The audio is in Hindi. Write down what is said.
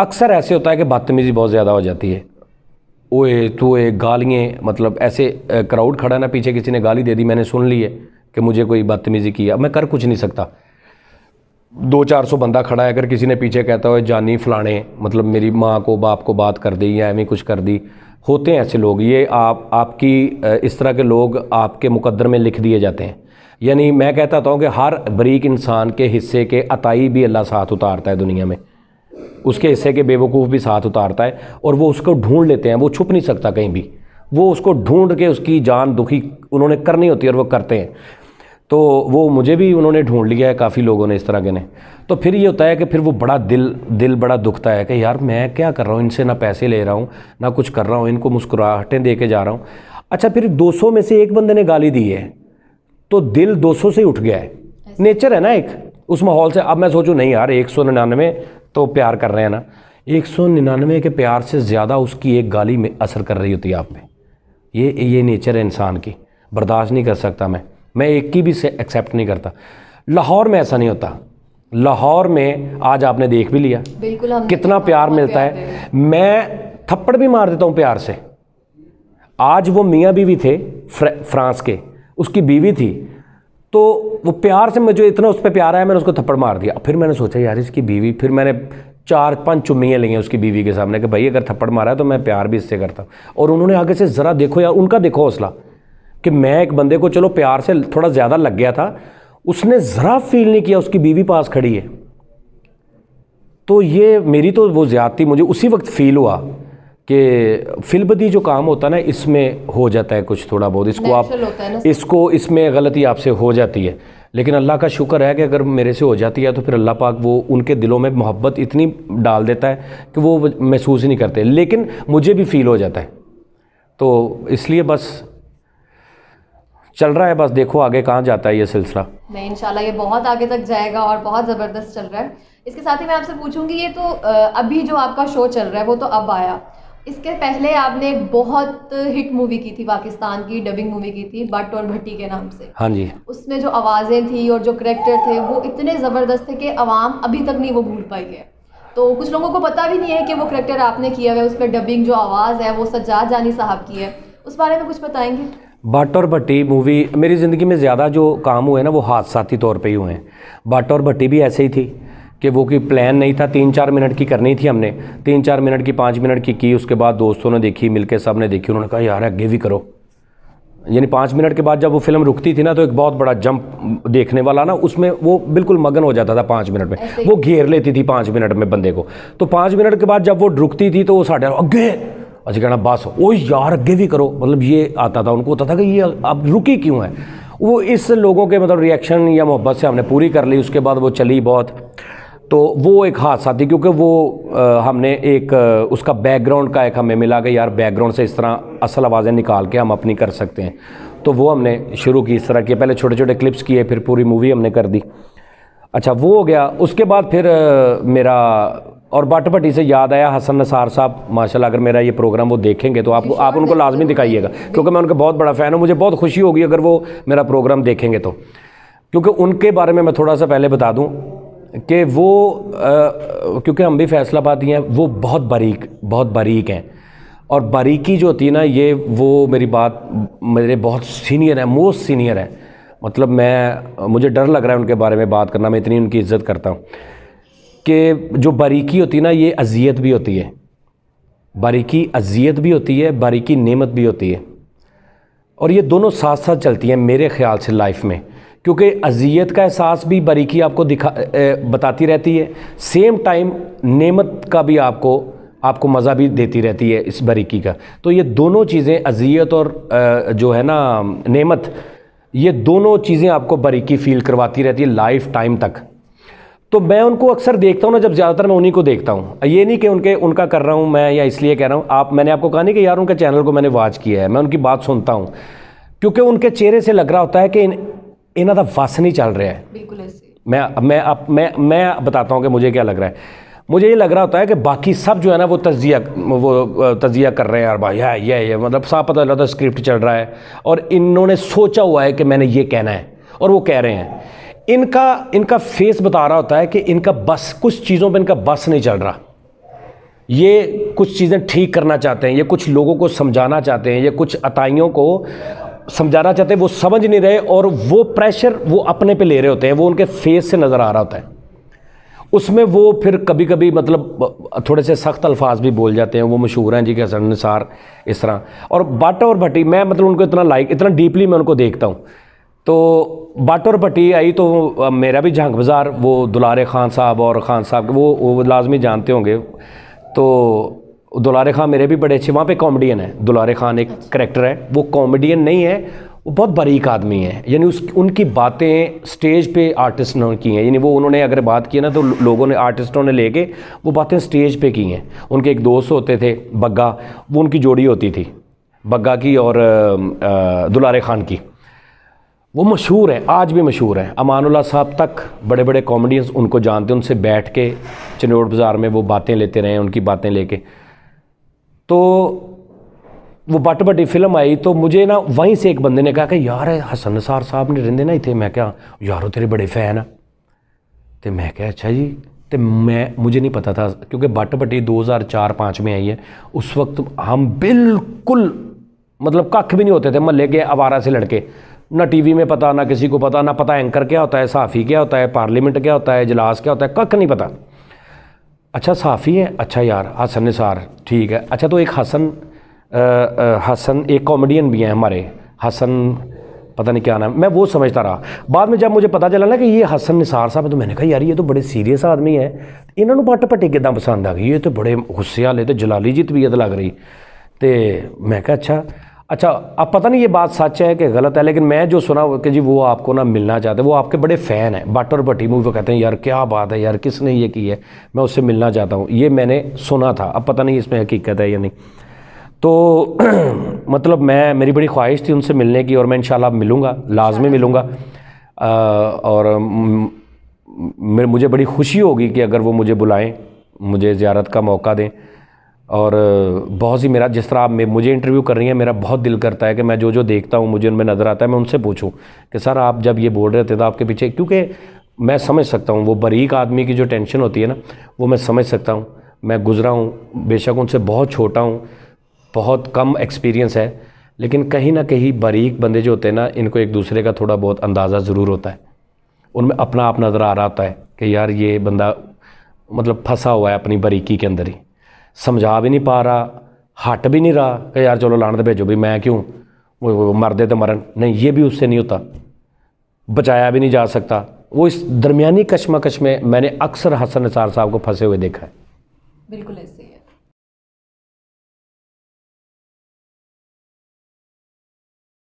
अक्सर ऐसे होता है कि बदतमीज़ी बहुत ज़्यादा हो जाती है ओए तोए गालियाँ मतलब ऐसे क्राउड खड़ा ना पीछे किसी ने गाली दे दी मैंने सुन ली है कि मुझे कोई बदतमीज़ी की मैं कर कुछ नहीं सकता दो चार सौ बंदा खड़ा है अगर किसी ने पीछे कहता हो जानी फलाने मतलब मेरी माँ को बाप को बात कर दी या एवं कुछ कर दी होते हैं ऐसे लोग ये आप आपकी इस तरह के लोग आपके मुकद्दर में लिख दिए जाते हैं यानी मैं कहता हूँ कि हर बरीक इंसान के हिस्से के अताई भी अल्लाह साथ उतारता है दुनिया में उसके हिस्से के बेवकूफ़ भी साथ उतारता है और वो उसको ढूंढ लेते हैं वो छुप नहीं सकता कहीं भी वो उसको ढूंढ के उसकी जान दुखी उन्होंने करनी होती है और वो करते हैं तो वो मुझे भी उन्होंने ढूंढ लिया है काफ़ी लोगों ने इस तरह के ने तो फिर ये होता है कि फिर वो बड़ा दिल दिल बड़ा दुखता है कि यार मैं क्या कर रहा हूँ इनसे ना पैसे ले रहा हूँ ना कुछ कर रहा हूँ इनको मुस्कुराहटें दे के जा रहा हूँ अच्छा फिर 200 में से एक बंदे ने गाली दी है तो दिल 200 से उठ गया है नेचर है ना एक उस माहौल से अब मैं सोचूँ नहीं यार एक सौ निन्यानवे तो प्यार कर रहे हैं ना एक सौ निन्यानवे के प्यार से ज़्यादा उसकी एक गाली में असर कर रही होती है आप में ये ये नेचर है इंसान की बर्दाश्त नहीं कर सकता मैं मैं एक की भी से एक्सेप्ट नहीं करता लाहौर में ऐसा नहीं होता लाहौर में आज आपने देख भी लिया बिल्कुल कितना प्यार मिलता प्यार है मैं थप्पड़ भी मार देता हूँ प्यार से आज वो मियाँ बीवी थे फ्रांस के उसकी बीवी थी तो वो प्यार से मुझे इतना उस पर प्यार आया मैंने उसको थप्पड़ मार दिया फिर मैंने सोचा यार इसकी बीवी फिर मैंने चार पांच चुम्मियाँ ली उसकी बीवी के सामने कि भाई अगर थप्पड़ मारा है तो मैं प्यार भी इससे करता हूँ और उन्होंने आगे से ज़रा देखो यार उनका देखो हौसला कि मैं एक बंदे को चलो प्यार से थोड़ा ज़्यादा लग गया था उसने ज़रा फील नहीं किया उसकी बीवी पास खड़ी है तो ये मेरी तो वो ज़्यादती मुझे उसी वक्त फील हुआ कि फिलबदी जो काम होता है ना इसमें हो जाता है कुछ थोड़ा बहुत इसको आप इसको इसमें गलती आपसे हो जाती है लेकिन अल्लाह का शुक्र है कि अगर मेरे से हो जाती है तो फिर अल्लाह पाक वो उनके दिलों में मोहब्बत इतनी डाल देता है कि वो महसूस ही नहीं करते लेकिन मुझे भी फील हो जाता है तो इसलिए बस चल रहा है बस देखो आगे कहाँ जाता है ये सिलसिला नहीं इंशाल्लाह ये बहुत आगे तक जाएगा और बहुत ज़बरदस्त चल रहा है इसके साथ ही मैं आपसे पूछूंगी ये तो अभी जो आपका शो चल रहा है वो तो अब आया इसके पहले आपने एक बहुत हिट मूवी की थी पाकिस्तान की डबिंग मूवी की थी बट और भट्टी के नाम से हाँ जी उसमें जो आवाज़ें थी और जो करेक्टर थे वो इतने ज़बरदस्त थे कि आवाम अभी तक नहीं वो भूल पाई है तो कुछ लोगों को पता भी नहीं है कि वो करेक्टर आपने किया हुआ है उसमें डबिंग जो आवाज़ है वो सज्जाद जानी साहब की है उस बारे में कुछ बताएंगे बट और भट्टी मूवी मेरी ज़िंदगी में ज़्यादा जो काम हुए ना वो हादसाती तौर पर ही हुए हैं बट और भट्टी भी ऐसे ही थी कि वो कि प्लान नहीं था तीन चार मिनट की करनी थी हमने तीन चार मिनट की पाँच मिनट की की उसके बाद दोस्तों ने देखी मिलके सब ने देखी उन्होंने कहा यार आगे भी करो यानी पाँच मिनट के बाद जब वो फिल्म रुकती थी ना तो एक बहुत बड़ा जंप देखने वाला ना उसमें वो बिल्कुल मगन हो जाता था पाँच मिनट में वो घेर लेती थी पाँच मिनट में बंदे को तो पाँच मिनट के बाद जब वो रुकती थी तो वो साढ़े अगे अच्छा कहना बस ओ यार अगे भी करो मतलब ये आता था उनको होता था कि ये अब रुकी क्यों है वो इस लोगों के मतलब रिएक्शन या मोहब्बत से हमने पूरी कर ली उसके बाद वो चली बहुत तो वो एक हादसा थी क्योंकि वो आ, हमने एक उसका बैकग्राउंड का एक हमें मिला कि यार बैकग्राउंड से इस तरह असल आवाज़ें निकाल के हम अपनी कर सकते हैं तो वो हमने शुरू की इस तरह किए पहले छोटे छोटे क्लिप्स किए फिर पूरी मूवी हमने कर दी अच्छा वो हो गया उसके बाद फिर आ, मेरा और बाट से याद आया हसन नसार साहब माशाल्लाह अगर मेरा ये प्रोग्राम वो देखेंगे तो आप आप उनको लाजमी दिखाइएगा क्योंकि मैं उनका बहुत बड़ा फ़ैन हूँ मुझे बहुत खुशी होगी अगर वो मेरा प्रोग्राम देखेंगे तो क्योंकि उनके बारे में मैं थोड़ा सा पहले बता दूँ कि वो क्योंकि हम भी फैसला पाती हैं वो बहुत बारीक बहुत बारीक हैं और बारीकी जो होती है ना ये वो मेरी बात मेरे बहुत सीनियर हैं मोस्ट सीनियर हैं मतलब मैं मुझे डर लग रहा है उनके बारे में बात करना मैं इतनी उनकी इज्जत करता हूँ कि जो बारीकी होती है ना ये अजियत भी होती है बारीकी अजियत भी होती है बारीकी नेमत भी होती है और ये दोनों साथ साथ चलती हैं मेरे ख्याल से लाइफ में क्योंकि अजियत का एहसास भी बारीकी आपको दिखा ए, बताती रहती है सेम टाइम नेमत का भी आपको आपको मज़ा भी देती रहती है इस बारीकी का तो ये दोनों चीज़ें अजियत और ए, जो है ना नेमत ये दोनों चीज़ें आपको बारीकी फील करवाती रहती है लाइफ टाइम तक तो मैं उनको अक्सर देखता हूँ ना जब ज़्यादातर मैं उन्हीं को देखता हूँ ये नहीं कि उनके उनका कर रहा हूँ मैं या इसलिए कह रहा हूँ आप मैंने आपको कहा नहीं कि यार उनके चैनल को मैंने वॉच किया है मैं उनकी बात सुनता हूँ क्योंकि उनके चेहरे से लग रहा होता है कि इन्हों का वस तो नहीं चल रहा है बिल्कुल मैं मैं अब मैं मैं बताता हूँ कि मुझे क्या लग रहा है मुझे ये लग रहा होता है कि बाकी सब जो है ना वो तजिया वो तजिया कर रहे हैं यार भाई है ये ये मतलब साफ पता लगा स्क्रिप्ट तो चल रहा है और इन्होंने सोचा हुआ है कि मैंने ये कहना है और वो कह रहे हैं इनका इनका फेस बता रहा होता है कि इनका बस कुछ चीज़ों पर इनका बस नहीं चल रहा ये कुछ चीज़ें ठीक करना चाहते हैं ये कुछ लोगों को समझाना चाहते हैं ये कुछ अताइयों को समझाना चाहते हैं वो समझ नहीं रहे और वो प्रेशर वो अपने पे ले रहे होते हैं वो उनके फेस से नज़र आ रहा होता है उसमें वो फिर कभी कभी मतलब थोड़े से सख्त अल्फाज भी बोल जाते हैं वो मशहूर हैं जी के हसन निसार इस तरह और बाटा और भट्टी मैं मतलब उनको इतना लाइक इतना डीपली मैं उनको देखता हूँ तो बाटा और भट्टी आई तो मेरा भी झांक बाज़ार वो दुलारे खान साहब और खान साहब वो, वो लाजमी जानते होंगे तो दुलारे खान मेरे भी बड़े अच्छे वहाँ पे कॉमेडियन है दुलारे खान एक अच्छा। करेक्टर है वो कॉमेडियन नहीं है वो बहुत बारीक आदमी है यानी उस उनकी बातें स्टेज पे आर्टिस्ट ने की हैं यानी वो उन्होंने अगर बात की ना तो लोगों ने आर्टिस्टों ने लेके वो बातें स्टेज पे की हैं उनके एक दोस्त होते थे बग्गा वो उनकी जोड़ी होती थी बग्गा की और दुलारे खान की वो मशहूर हैं आज भी मशहूर हैं अमानुल्ला साहब तक बड़े बड़े कॉमेडियंस उनको जानते हैं उनसे बैठ के चनोट बाज़ार में वो बातें लेते रहे उनकी बातें लेके तो वो बट बटी फिल्म आई तो मुझे ना वहीं से एक बंदे ने कहा कि यार हसन सार साहब ने रेंदे ना इतने मैं क्या यारो तेरे बड़े फैन आ तो मैं क्या अच्छा जी तो मैं मुझे नहीं पता था क्योंकि बट बटी चार पाँच में आई है उस वक्त हम बिल्कुल मतलब कख भी नहीं होते थे महल के आवारा से लड़के ना टीवी में पता ना किसी को पता ना पता एंकर क्या होता है साफ़ी क्या होता है पार्लियामेंट क्या होता है इजलास क्या होता है कख नहीं पता अच्छा साफ़ी है अच्छा यार हसन निसार ठीक है अच्छा तो एक हसन हसन एक कॉमेडियन भी हैं हमारे हसन पता नहीं क्या नाम मैं वो समझता रहा बाद में जब मुझे पता चला ना कि ये हसन निसार साहब है तो मैंने कहा यार ये तो बड़े सीरियस आदमी है इन्होंने पट पट्टी कि पसंद आ गई ये तो बड़े गुस्से वाले तो जलाली जीत भी है लग रही तो मैं क्या अच्छा अच्छा अब पता नहीं ये बात सच है कि गलत है लेकिन मैं जो सुना कि जी वो आपको ना मिलना चाहते हैं वो आपके बड़े फ़ैन हैं बट और भट्टी मूवी कहते हैं यार क्या बात है यार किसने ये की है मैं उससे मिलना चाहता हूँ ये मैंने सुना था अब पता नहीं इसमें हकीकत है या नहीं तो मतलब मैं मेरी बड़ी ख्वाहिश थी उनसे मिलने की और मैं इन मिलूँगा लाजमी मिलूँगा और मुझे बड़ी खुशी होगी कि अगर वो मुझे बुलाएँ मुझे ज़्यारत का मौका दें और बहुत सी मेरा जिस तरह आप मुझे इंटरव्यू कर रही हैं मेरा बहुत दिल करता है कि मैं जो जो देखता हूँ मुझे उनमें नज़र आता है मैं उनसे पूछूँ कि सर आप जब ये बोल रहे थे तो आपके पीछे क्योंकि मैं समझ सकता हूँ वो बरीक आदमी की जो टेंशन होती है ना वो मैं समझ सकता हूँ मैं गुज़रा हूँ बेशक उनसे बहुत छोटा हूँ बहुत कम एक्सपीरियंस है लेकिन कहीं ना कहीं बारीक बंदे जो होते हैं ना इनको एक दूसरे का थोड़ा बहुत अंदाज़ा ज़रूर होता है उनमें अपना आप नज़र आ रहा होता है कि यार ये बंदा मतलब फंसा हुआ है अपनी बारीकी के अंदर ही समझा भी नहीं पा रहा हट भी नहीं रहा कि यार चलो तो भेजो भी मैं क्यों वो मर दे तो मरन नहीं ये भी उससे नहीं होता बचाया भी नहीं जा सकता वो इस दरमियानी कश्मकश में मैंने अक्सर हसन निसार साहब को फंसे हुए देखा है बिल्कुल ऐसे